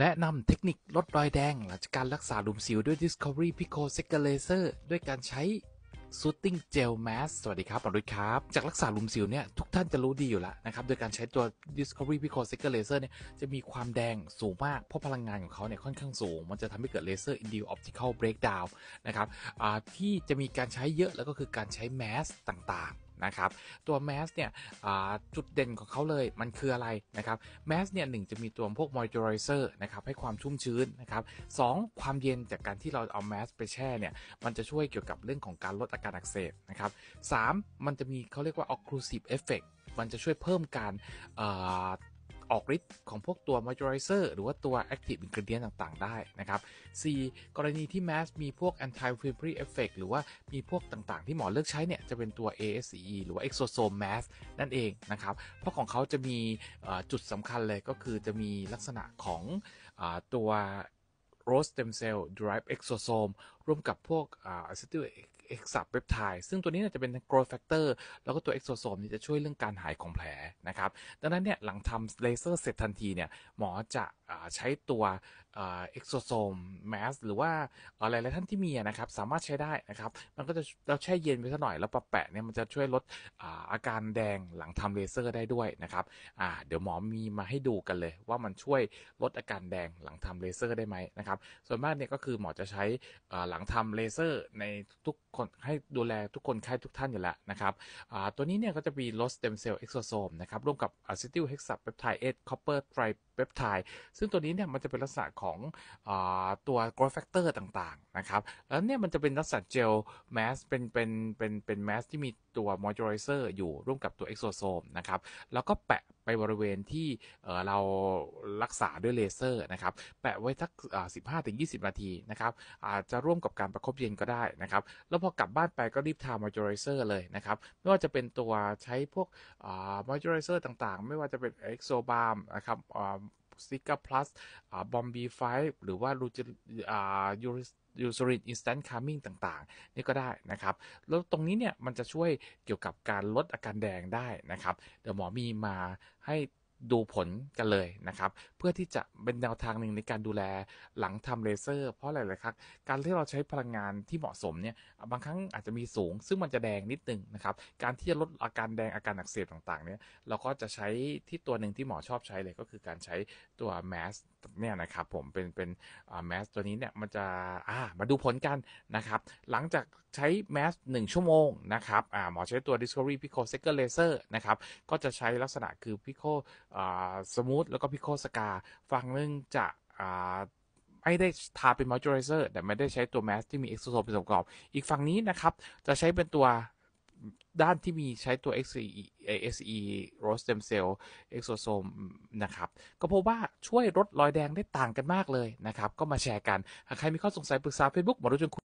แนะนำเทคนิคลดรอยแดงหลังจากการรักษาหลุมสิวด้วย Discovery Pico s e c a l a s e r ด้วยการใช้ Soothing Gel Mask สวัสดีครับปดุยครับ จากรักษาหลุมสิวเนี่ย ทุกท่านจะรู้ดีอยู่แล้วนะครับโดยการใช้ตัว Discovery Pico s e c a l a s e r เนี่ย จะมีความแดงสูงมาก เพราะพลังงานของเขาเนี่ยค่อนข้างสูง มันจะทำให้เกิด Laser i n d u c e Optical Breakdown นะครับที่จะมีการใช้เยอะแล้วก็คือการใช้ Mask ต่างนะครับ ตัวแมสเนี่ย จุดเด่นของเขาเลยมันคืออะไรนะครับ แมสเนี่ยหนึ่งจะมีตัวพวกมอยเจอไรเซอร์นะครับ ให้ความชุ่มชื้นนะครับสความเย็นจากการที่เราเอาแมสไปแช่เนี่ย มันจะช่วยเกี่ยวกับเรื่องของการลดอาการอักเสบนะครับสมันจะมีเขาเรียกว่า occlusive effect มันจะช่วยเพิ่มการออกฤทธิ์ของพวกตัว moisturizer หรือว่า ตัว active ingredient ต่างๆ ได้นะครับ 4. กรณีที่ mask มีพวก anti inflammatory effect หรือว่ามีพวกต่างๆ ที่หมอเลือกใช้เนี่ย จะเป็นตัว ASCE หรือว่า exosome mask นั่นเองนะครับ เพราะของเขาจะมีจุดสำคัญเลย ก็คือจะมีลักษณะของอตัว rose stem cell derived exosome ร่วมกับพวก a c e t y กเ x s u ซ p เ p t i ไทซึ่งตัวนี้จะเป็น growth factor แล้วก็ตัว็กโซโซมนี่จะช่วยเรื่องการหายของแผลนะครับดังนั้นเนี่ยหลังทำเลเซอร์เสร็จทันทีเนี่ยหมอจะใช้ตัวเอ็กโซโซมแมสหรือว่าอะไรหลายท่านที่มีนะครับสามารถใช้ได้นะครับมันก็จะเราแช่เย็นไปสักหน่อยแล้วปะแปะเนี่ยมันจะช่วยลดอาการแดงหลังทำเลเซอร์ได้ด้วยนะครับเดี๋ยวหมอมีมาให้ดูกันเลยว่ามันช่วยลดอาการแดงหลังทำเลเซอร์ได้ไหมนะครับส่วนมากเนี่ยก็คือหมอจะใช้หลังทำเลเซอร์ในทุกคนให้ดูแลทุกคนไข้ทุกท่านอยู่แล้วนะครับ ตัวนี้เนี่ยก็จะมีลดสเต็มเซลล์เอ็กโซโซมนะครับร่วมกับอะซิติลเฮกซาเปปไทด์เอทคอปเปอร์ไตรเปปไทด์ซึ่งตัวนี้เนี่ยมันจะเป็นลักษณะของอตัวกรฟแฟกเตอร์ต่าง ๆ นะครับ แล้วเนี่ยมันจะเป็นลักษณะเจลแมสเป็นเป็นเป็นเป็นแมสที่มีตัวมอยเจอไ์เซอร์อยู่ร่วมกับตัวเอ็กโซโซมนะครับ แล้วก็แปะไปบริเวณที่เรารักษาด้วยเลเซอร์นะครับ แปะไว้สัก15-20 นาทีนะครับ อาจจะร่วมกับการประครบเย็นก็ได้นะครับ แล้วพอกลับบ้านไปก็รีบทามอยเจอร์ไรเซอร์เลยนะครับ ไม่ว่าจะเป็นตัวใช้พวกมอยเจอร์ไรเซอร์ต่างๆ ไม่ว่าจะเป็นเอ็กโซบาร์มนะครับซิกาพลัสบอมบีไฟหรือว่าลูจิยูริยูซรินอินสแตนต์คาร์มิงต่าง ๆ นี่ก็ได้นะครับ แล้วตรงนี้เนี่ย มันจะช่วยเกี่ยวกับการลดอาการแดงได้นะครับ เดี๋ยวหมอมีมาให้ดูผลกันเลย นะครับ เพื่อที่จะเป็นแนวทางหนึ่งในการดูแลหลังทำเลเซอร์เพราะอเลยครับการที่เราใช้พลังงานที่เหมาะสมเนี่ยบางครั้งอาจจะมีสูง ซึ่งมันจะแดงนิดนึงนะครับการที่จะลดอาการแดงอาการอักเสบต่างๆเนี่ยเราก็จะใช้ที่ตัวหนึ่งที่หมอชอบใช้เลยก็คือการใช้ตัวแมสเนี่ยนะครับผมเป็นเป็นแมสตัวนี้เนี่ยมันจะอ่ามาดูผลกันนะครับ หลังจากใช้แมสหนึ่งชั่วโมงนะครับอ่าหมอใช้ตัว Discovery Pico Second Laser นะครับก็จะใช้ลักษณะคือ Pico สมูทแล้วก็พิโคสกาฝั่งนึงจะไม่ได้ทาเป็นมอยเจอไรเซอร์แต่ไม่ได้ใช้ตัวแมสที่มีเอ็กโซโซมเป็นส่วนประกอบ อีกฝั่งนี้นะครับ จะใช้เป็นตัวด้านที่มีใช้ตัว XE XE Rose t e m Cell Exosome นะครับ ก็พบว่าช่วยลดรอยแดงได้ต่างกันมากเลยนะครับ ก็มาแชร์กันหากใครมีข้อสงสัยปรึกษา Facebook หมอรู้จนคุณ